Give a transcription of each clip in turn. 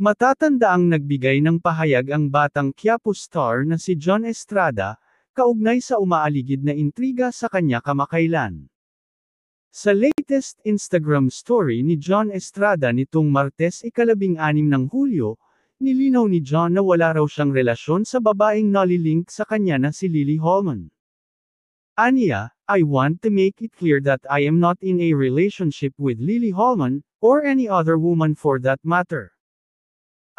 Matatanda ang nagbigay ng pahayag ang batang Quiapo star na si John Estrada, kaugnay sa umaaligid na intriga sa kanya kamakailan. Sa latest Instagram story ni John Estrada nitong Martes ikalabing anim ng Hulyo, nilinaw ni John na wala raw siyang relasyon sa babaeng nalilink sa kanya na si Lily Holman. Aniya, I want to make it clear that I am not in a relationship with Lily Holman, or any other woman for that matter.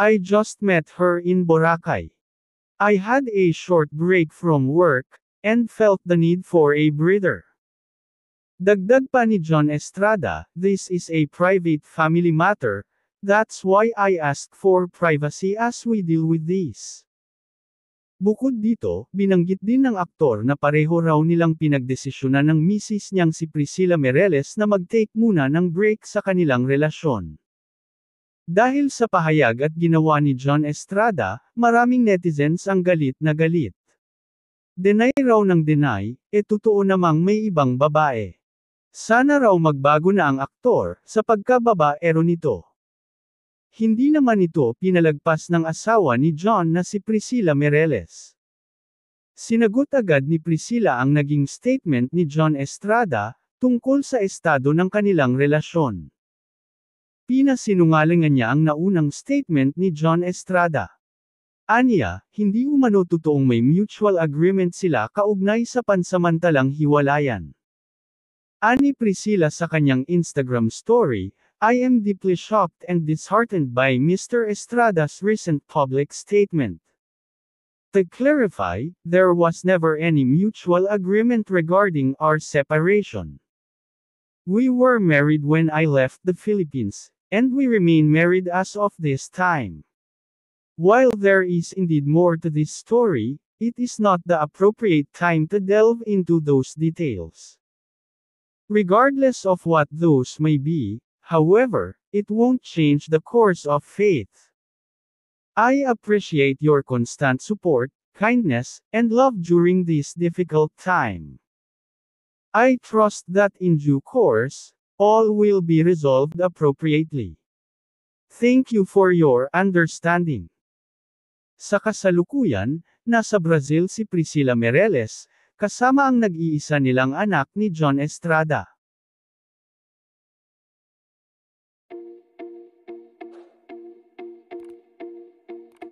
I just met her in Boracay. I had a short break from work, and felt the need for a breather. Dagdag pa ni John Estrada, this is a private family matter, that's why I ask for privacy as we deal with this. Bukod dito, binanggit din ng aktor na pareho raw nilang pinagdesisyonan ng misis niyang si Priscilla Mereles na mag-take muna ng break sa kanilang relasyon. Dahil sa pahayag at ginawa ni John Estrada, maraming netizens ang galit na galit. Deny raw ng deny, e totoo namang may ibang babae. Sana raw magbago na ang aktor, sa pagkababaero nito. Hindi naman ito pinalagpas ng asawa ni John na si Priscilla Mireles. Sinagot agad ni Priscilla ang naging statement ni John Estrada, tungkol sa estado ng kanilang relasyon. Pinasinungalingan niya ang naunang statement ni John Estrada. Anya, hindi umano totoong may mutual agreement sila kaugnay sa pansamantalang hiwalayan. Ani Priscilla sa kanyang Instagram story, I am deeply shocked and disheartened by Mr. Estrada's recent public statement. To clarify, there was never any mutual agreement regarding our separation. We were married when I left the Philippines, and we remain married as of this time. While there is indeed more to this story, it is not the appropriate time to delve into those details. Regardless of what those may be, however, it won't change the course of faith. I appreciate your constant support, kindness, and love during this difficult time. I trust that in due course, all will be resolved appropriately. Thank you for your understanding. Sa kasalukuyan, nasa Brazil si Priscilla Mereles, kasama ang nag-iisa nilang anak ni John Estrada.